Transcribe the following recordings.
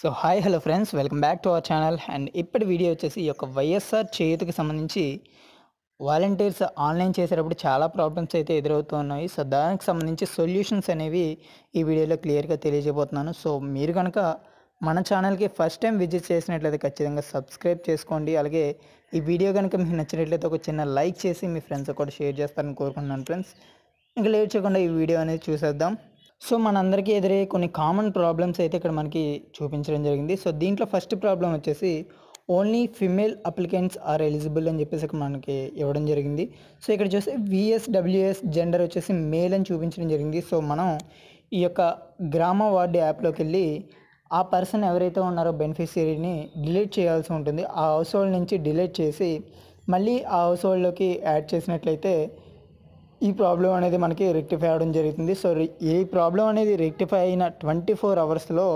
so hi hello friends welcome back to our channel and ఇప్పటి video వచ్చేసి ఈ యొక్క వైఎస్ఆర్ చేతికి సంబంధించి వాలంటీర్స్ ఆన్లైన్ చేసేటప్పుడు చాలా ప్రాబ్లమ్స్ అయితే ఎదురవుతున్నాయి సో దానికి సంబంధించి సొల్యూషన్స్ అనేవి ఈ వీడియోలో క్లియర్గా తెలియజేయబోతున్నాను సో మీరు కనుక మన ఛానల్కి ఫస్ట్ టైం విజిట్ చేసినట్లయితే ఖచ్చితంగా సబ్స్క్రైబ్ చేసుకోండి అలాగే ఈ వీడియో కనుక మీకు నచ్చినట్లయితే ఒక చిన్న లైక్ చేసి మీ ఫ్రెండ్స్ కూడా షేర్ చేస్తారని కోరుకుంటున్నాను ఫ్రెండ్స్ ఇంకా లేట్ చేయకుండా ఈ వీడియో అనేది చూసేద్దాం సో మనందరికీ ఎదురే కొన్ని కామన్ ప్రాబ్లమ్స్ అయితే ఇక్కడ మనకి చూపించడం జరిగింది సో దీంట్లో ఫస్ట్ ప్రాబ్లం వచ్చేసి only female applicants are eligible అని చెప్పేసి ఇక్కడ మనకి ఇవ్వడం జరిగింది సో ఇక్కడ చూస్తే విఎస్డబ్ల్యూఎస్ జెండర్ వచ్చేసి మేల్ అని చూపించడం జరిగింది సో మనం ఈ యొక్క గ్రామ వార్డు యాప్లోకి వెళ్ళి ఆ పర్సన్ ఎవరైతే ఉన్నారో బెనిఫిషియరీని డిలీట్ చేయాల్సి ఉంటుంది ఆ హౌస్ హోల్డ్ నుంచి డిలీట్ చేసి మళ్ళీ ఆ హౌస్ హోల్డ్లోకి యాడ్ చేసినట్లయితే ఈ ప్రాబ్లం అనేది మనకి రెక్టిఫై అవడం జరుగుతుంది సో ఈ ప్రాబ్లం అనేది రెక్టిఫై అయిన ట్వంటీ ఫోర్ అవర్స్లో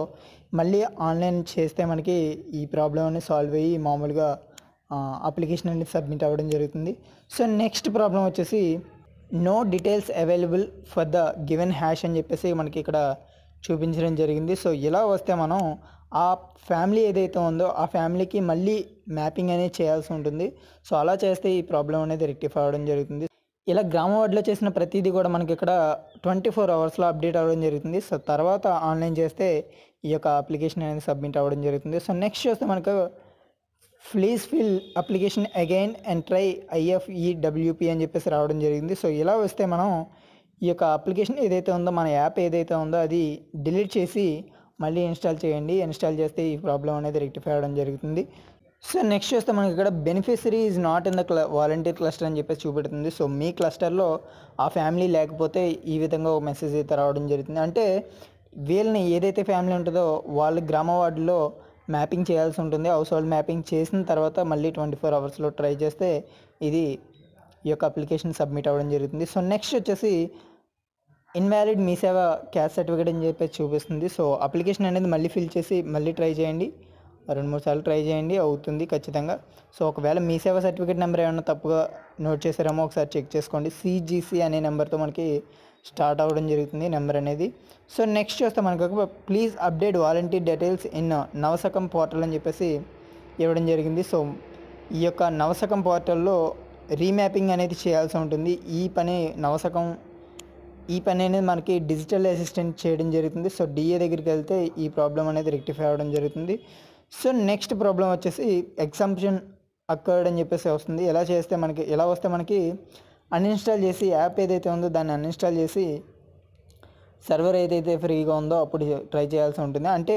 మళ్ళీ ఆన్లైన్ చేస్తే మనకి ఈ ప్రాబ్లం అనేది సాల్వ్ అయ్యి మామూలుగా అప్లికేషన్ అనేది సబ్మిట్ అవ్వడం జరుగుతుంది సో నెక్స్ట్ ప్రాబ్లం వచ్చేసి no details available for the given hash అని చెప్పేసి మనకి ఇక్కడ చూపించడం జరిగింది సో ఇలా వస్తే మనం ఆ ఫ్యామిలీ ఏదైతే ఉందో ఆ ఫ్యామిలీకి మళ్ళీ మ్యాపింగ్ అనేది చేయాల్సి ఉంటుంది సో అలా చేస్తే ఈ ప్రాబ్లం అనేది రెక్టిఫై అవ్వడం జరుగుతుంది ఇలా గ్రామ వార్డులో చేసిన ప్రతిదీ కూడా మనకి ఇక్కడ ట్వంటీ ఫోర్ అవర్స్లో అప్డేట్ అవ్వడం జరుగుతుంది సో తర్వాత ఆన్లైన్ చేస్తే ఈ యొక్క అప్లికేషన్ అనేది సబ్మిట్ అవ్వడం జరుగుతుంది సో నెక్స్ట్ చూస్తే మనకు please fill application again and try IFEWP అని చెప్పేసి రావడం జరిగింది సో ఇలా వస్తే మనం ఈ యొక్క అప్లికేషన్ ఏదైతే ఉందో మన యాప్ ఏదైతే ఉందో అది డిలీట్ చేసి మళ్ళీ ఇన్స్టాల్ చేయండి ఇన్స్టాల్ చేస్తే ఈ ప్రాబ్లం అనేది రెక్టిఫై అవ్వడం జరుగుతుంది సో నెక్స్ట్ చూస్తే మనకి ఇక్కడ beneficiary is not in the క్ల వాలంటీర్ క్లస్టర్ అని చెప్పేసి చూపెడుతుంది సో మీ క్లస్టర్లో ఆ ఫ్యామిలీ లేకపోతే ఈ విధంగా ఒక మెసేజ్ అయితే రావడం జరుగుతుంది అంటే వీళ్ళని ఏదైతే ఫ్యామిలీ ఉంటుందో వాళ్ళ గ్రామ వార్డులో మ్యాపింగ్ చేయాల్సి ఉంటుంది హౌస్ హోల్డ్ మ్యాపింగ్ చేసిన తర్వాత మళ్ళీ ట్వంటీ ఫోర్ అవర్స్లో ట్రై చేస్తే ఇది ఈ యొక్క అప్లికేషన్ సబ్మిట్ అవ్వడం జరుగుతుంది సో నెక్స్ట్ వచ్చేసి invalid Mee Seva caste certificate అని చెప్పేసి చూపిస్తుంది సో అప్లికేషన్ అనేది మళ్ళీ ఫిల్ చేసి మళ్ళీ ట్రై చేయండి రెండు మూడు సార్లు ట్రై చేయండి అవుతుంది ఖచ్చితంగా సో ఒకవేళ మీ సేవ సర్టిఫికేట్ నెంబర్ ఏమైనా తప్పుగా నోట్ చేశారేమో ఒకసారి చెక్ చేసుకోండి సిజీసీ అనే నెంబర్తో మనకి స్టార్ట్ అవ్వడం జరుగుతుంది నెంబర్ అనేది సో నెక్స్ట్ చూస్తే మనకు please update volunteer details in Navasakam portal అని చెప్పేసి ఇవ్వడం జరిగింది సో ఈ యొక్క నవసకం పోర్టల్లో రీమ్యాపింగ్ అనేది చేయాల్సి ఉంటుంది ఈ పని నవసకం ఈ పని అనేది మనకి డిజిటల్ అసిస్టెంట్ చేయడం జరుగుతుంది సో డిఏ దగ్గరికి వెళ్తే ఈ ప్రాబ్లం అనేది రెక్టిఫై అవ్వడం జరుగుతుంది సో నెక్స్ట్ ప్రాబ్లం వచ్చేసి ఎగ్జాంప్షన్ అక్కర్డ్ అని చెప్పేసి వస్తుంది ఎలా చేస్తే మనకి ఎలా వస్తే మనకి అన్ఇన్స్టాల్ చేసి యాప్ ఏదైతే ఉందో దాన్ని అన్ఇన్స్టాల్ చేసి సర్వర్ ఏదైతే ఫ్రీగా ఉందో అప్పుడు ట్రై చేయాల్సి ఉంటుంది అంటే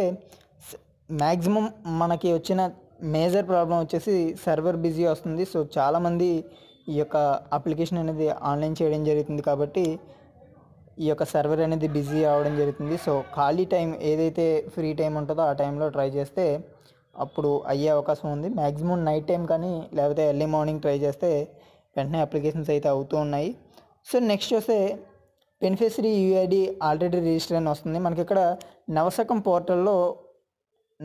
మ్యాక్సిమం మనకి వచ్చిన మేజర్ ప్రాబ్లం వచ్చేసి సర్వర్ బిజీ వస్తుంది సో చాలామంది ఈ యొక్క అప్లికేషన్ అనేది ఆన్లైన్ చేయడం జరుగుతుంది కాబట్టి ఈ యొక్క సర్వర్ అనేది బిజీ అవ్వడం జరుగుతుంది సో ఖాళీ టైం ఏదైతే ఫ్రీ టైం ఉంటుందో ఆ టైంలో ట్రై చేస్తే అప్పుడు అయ్యే అవకాశం ఉంది మ్యాక్సిమం నైట్ టైం కానీ లేకపోతే ఎర్లీ మార్నింగ్ ట్రై చేస్తే వెంటనే అప్లికేషన్స్ అయితే అవుతూ ఉన్నాయి సో నెక్స్ట్ చూస్తే బెనిఫిషరీ యూఐడి ఆల్రెడీ రిజిస్టర్ అని వస్తుంది మనకి ఇక్కడ నవశకం పోర్టల్లో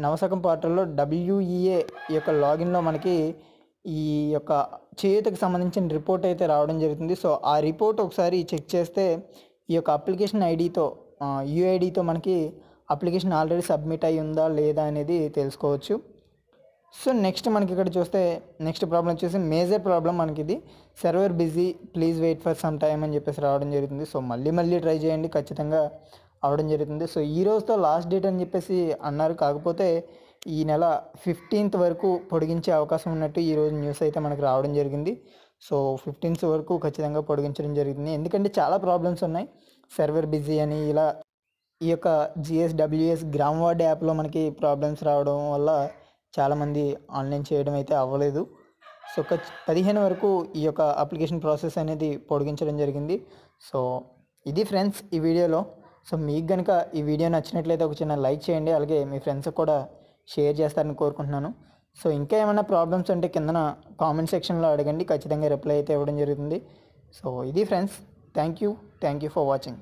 నవశకం పోర్టల్లో డబ్ల్యూఈఏ యొక్క లాగిన్లో మనకి ఈ యొక్క చేతికి సంబంధించిన రిపోర్ట్ అయితే రావడం జరుగుతుంది సో ఆ రిపోర్ట్ ఒకసారి చెక్ చేస్తే ఈ యొక్క అప్లికేషన్ ఐడితో యూఐడితో మనకి అప్లికేషన్ ఆల్రెడీ సబ్మిట్ అయ్యి ఉందా లేదా అనేది తెలుసుకోవచ్చు సో నెక్స్ట్ మనకి ఇక్కడ చూస్తే నెక్స్ట్ ప్రాబ్లం వచ్చేసి మేజర్ ప్రాబ్లం మనకి ఇది server busy please wait for some time అని చెప్పేసి రావడం జరుగుతుంది సో మళ్ళీ మళ్ళీ ట్రై చేయండి ఖచ్చితంగా అవడం జరుగుతుంది సో ఈ రోజుతో లాస్ట్ డేట్ అని చెప్పేసి అన్నారు కాకపోతే ఈ నెల ఫిఫ్టీన్త్ వరకు పొడిగించే అవకాశం ఉన్నట్టు ఈరోజు న్యూస్ అయితే మనకు రావడం జరిగింది సో ఫిఫ్టీన్త్ వరకు ఖచ్చితంగా పొడిగించడం జరిగింది ఎందుకంటే చాలా ప్రాబ్లమ్స్ ఉన్నాయి సర్వర్ బిజీ అని ఇలా ఈ యొక్క జిఎస్డబ్ల్యూఎస్ గ్రామ్ వార్డ్ యాప్లో మనకి ప్రాబ్లమ్స్ రావడం వల్ల చాలామంది ఆన్లైన్ చేయడం అయితే అవ్వలేదు సో పదిహేను వరకు ఈ యొక్క అప్లికేషన్ ప్రాసెస్ అనేది పొడిగించడం జరిగింది సో ఇది ఫ్రెండ్స్ ఈ వీడియోలో సో మీకు కనుక ఈ వీడియో నచ్చినట్లయితే ఒక చిన్న లైక్ చేయండి అలాగే మీ ఫ్రెండ్స్కి కూడా షేర్ చేస్తారని కోరుకుంటున్నాను సో ఇంకా ఏమైనా ప్రాబ్లమ్స్ ఉంటే కిందన కామెంట్ సెక్షన్లో అడగండి ఖచ్చితంగా రిప్లై అయితే ఇవ్వడం జరుగుతుంది సో ఇది friends thank you thank you for watching